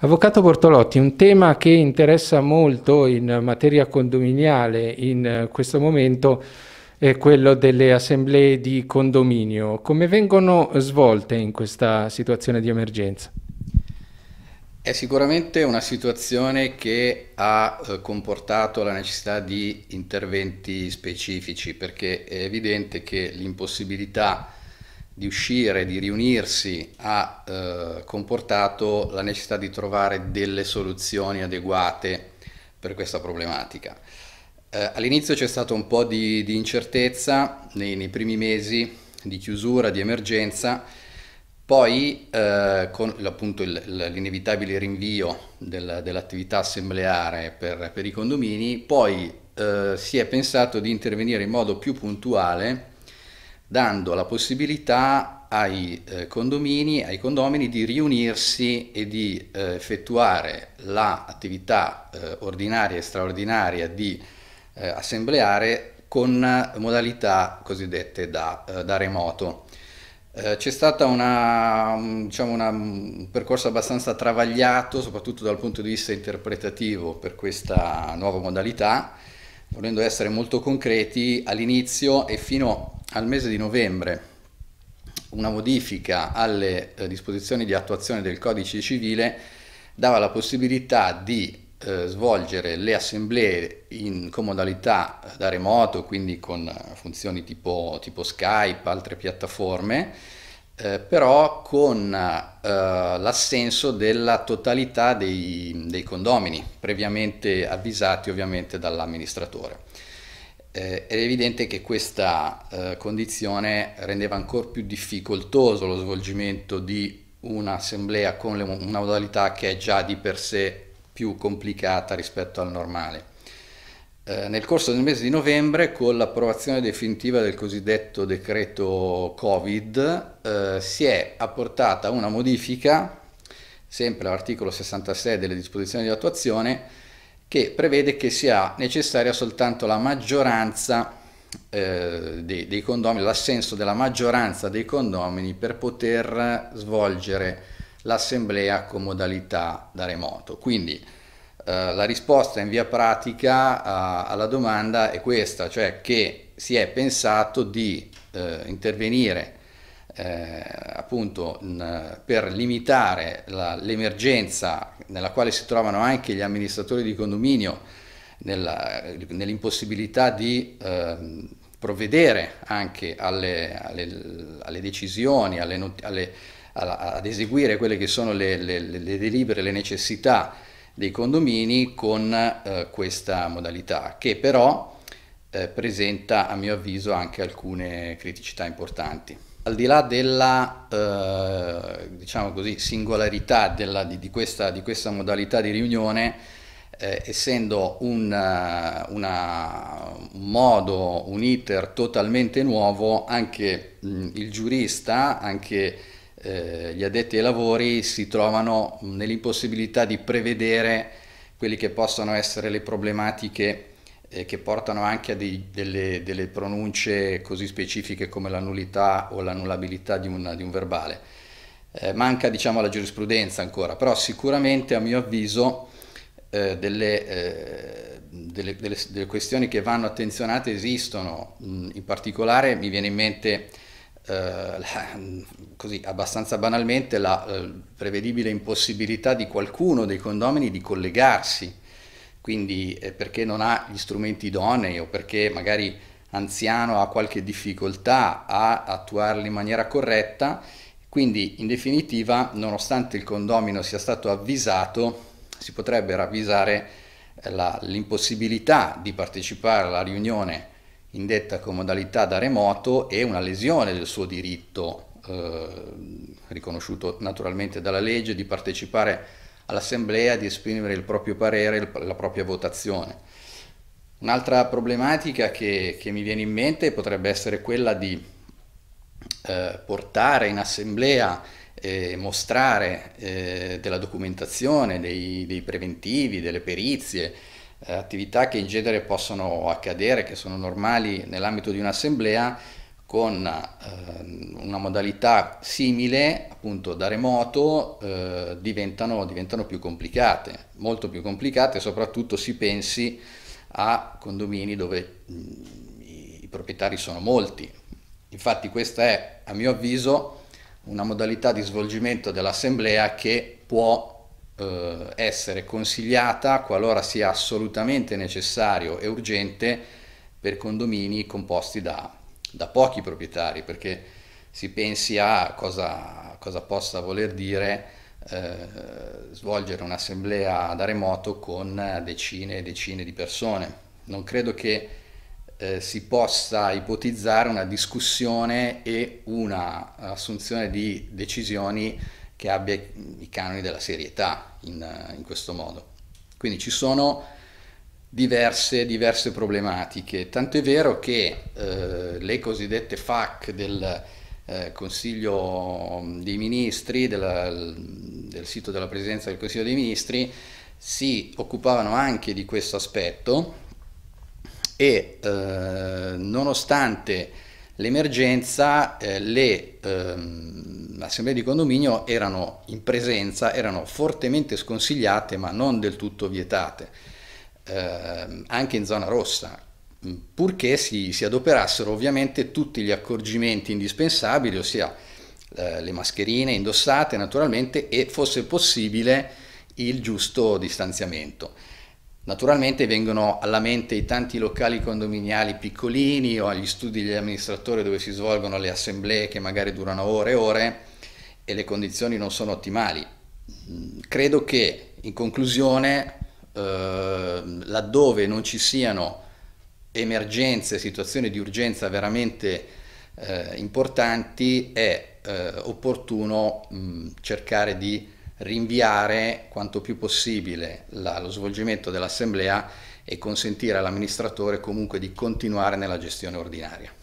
Avvocato Bortolotti, un tema che interessa molto in materia condominiale in eh, questo momento è quello delle assemblee di condominio. Come vengono svolte in questa situazione di emergenza? È sicuramente una situazione che ha eh, comportato la necessità di interventi specifici perché è evidente che l'impossibilità di uscire, di riunirsi, ha eh, comportato la necessità di trovare delle soluzioni adeguate per questa problematica. Eh, all'inizio c'è stato un po' di, di incertezza nei, nei, primi mesi di chiusura, di emergenza, poi eh, con appunto il, l'inevitabile rinvio del, dell'attività assembleare per, per, i condomini, poi eh, si è pensato di intervenire in modo più puntuale dando la possibilità ai eh, condomini, ai condomini di riunirsi e di eh, effettuare l'attività eh, ordinaria e straordinaria di eh, assembleare con modalità cosiddette da, eh, da remoto. Eh, c'è stato mm, diciamo mm, un percorso abbastanza travagliato, soprattutto dal punto di vista interpretativo, per questa nuova modalità. Volendo essere molto concreti, all'inizio e fino al mese di novembre una modifica alle eh, disposizioni di attuazione del codice civile dava la possibilità di eh, svolgere le assemblee in, con modalità da remoto, quindi con eh, funzioni tipo, tipo Skype, altre piattaforme, eh, però con eh, l'assenso della totalità dei, dei condomini, previamente avvisati ovviamente dall'amministratore eh, era evidente che questa eh, condizione rendeva ancora più difficoltoso lo svolgimento di un'assemblea con le, una modalità che è già di per sé più complicata rispetto al normale. Eh, nel corso del mese di novembre, con l'approvazione definitiva del cosiddetto decreto Covid, eh, si è apportata una modifica, sempre all'articolo 66 delle disposizioni di attuazione, che prevede che sia necessaria soltanto la maggioranza eh, dei, dei, condomini, l'assenso della maggioranza dei condomini per poter svolgere l'assemblea con modalità da remoto. Quindi eh, la risposta in via pratica a, alla domanda è questa, cioè che si è pensato di eh, intervenire eh, appunto mh, per limitare l'emergenza nella quale si trovano anche gli amministratori di condominio nell'impossibilità di eh, provvedere anche alle, alle, alle decisioni, alle, a, ad eseguire quelle che sono le, le, le delibere, le necessità dei condomini con eh, questa modalità, che però eh, presenta a mio avviso anche alcune criticità importanti. Al di là della eh, diciamo così, singolarità della, di, di, questa, di, questa, modalità di riunione, eh, essendo un, eh, una, un, modo, un iter totalmente nuovo, anche mh, mm, il giurista, anche eh, gli addetti ai lavori si trovano nell'impossibilità di prevedere quelle che possono essere le problematiche eh, che portano anche a dei, delle, delle, pronunce così specifiche come la nullità o l'annullabilità di, di un verbale. Eh, manca diciamo la giurisprudenza ancora, però sicuramente a mio avviso eh, delle, eh, delle, delle, questioni che vanno attenzionate esistono, mm, in particolare mi viene in mente Uh, così abbastanza banalmente la uh, prevedibile impossibilità di qualcuno dei condomini di collegarsi quindi eh, perché non ha gli strumenti idonei o perché magari anziano ha qualche difficoltà a attuarli in maniera corretta, quindi in definitiva nonostante il condomino sia stato avvisato si potrebbe ravvisare eh, l'impossibilità di partecipare alla riunione indetta con modalità da remoto e una lesione del suo diritto eh, riconosciuto naturalmente dalla legge di partecipare all'Assemblea di esprimere il proprio parere, la propria votazione. Un'altra problematica che, che mi viene in mente potrebbe essere quella di eh, portare in Assemblea e mostrare eh, della documentazione, dei, dei, preventivi, delle perizie, eh, attività che in genere possono accadere, che sono normali nell'ambito di un'assemblea, con eh, una modalità simile, appunto da remoto, eh, diventano, diventano, più complicate, molto più complicate, soprattutto si pensi a condomini dove mh, mm, i proprietari sono molti. Infatti questa è, a mio avviso, una modalità di svolgimento dell'assemblea che può eh, essere consigliata qualora sia assolutamente necessario e urgente per condomini composti da da pochi proprietari, perché si pensi a cosa, cosa possa voler dire eh, svolgere un'assemblea da remoto con decine e decine di persone. Non credo che eh, si possa ipotizzare una discussione e una assunzione di decisioni che abbia i canoni della serietà in, in questo modo. Quindi ci sono diverse, diverse problematiche. Tanto è vero che eh, le cosiddette FAC del eh, Consiglio mm, dei Ministri, della, mm, del sito della Presidenza del Consiglio dei Ministri, si occupavano anche di questo aspetto e eh, nonostante l'emergenza eh, le eh, assemblee di condominio erano in presenza, erano fortemente sconsigliate ma non del tutto vietate eh, anche in zona rossa, mm, purché si, si, adoperassero ovviamente tutti gli accorgimenti indispensabili, ossia eh, le mascherine indossate naturalmente e fosse possibile il giusto distanziamento. Naturalmente vengono alla mente i tanti locali condominiali piccolini o agli studi degli amministratori dove si svolgono le assemblee che magari durano ore e ore e le condizioni non sono ottimali. Mm, credo che in conclusione Ehm, laddove non ci siano emergenze, situazioni di urgenza veramente eh, importanti, è eh, opportuno mh, mm, cercare di rinviare quanto più possibile la, lo svolgimento dell'assemblea e consentire all'amministratore comunque di continuare nella gestione ordinaria.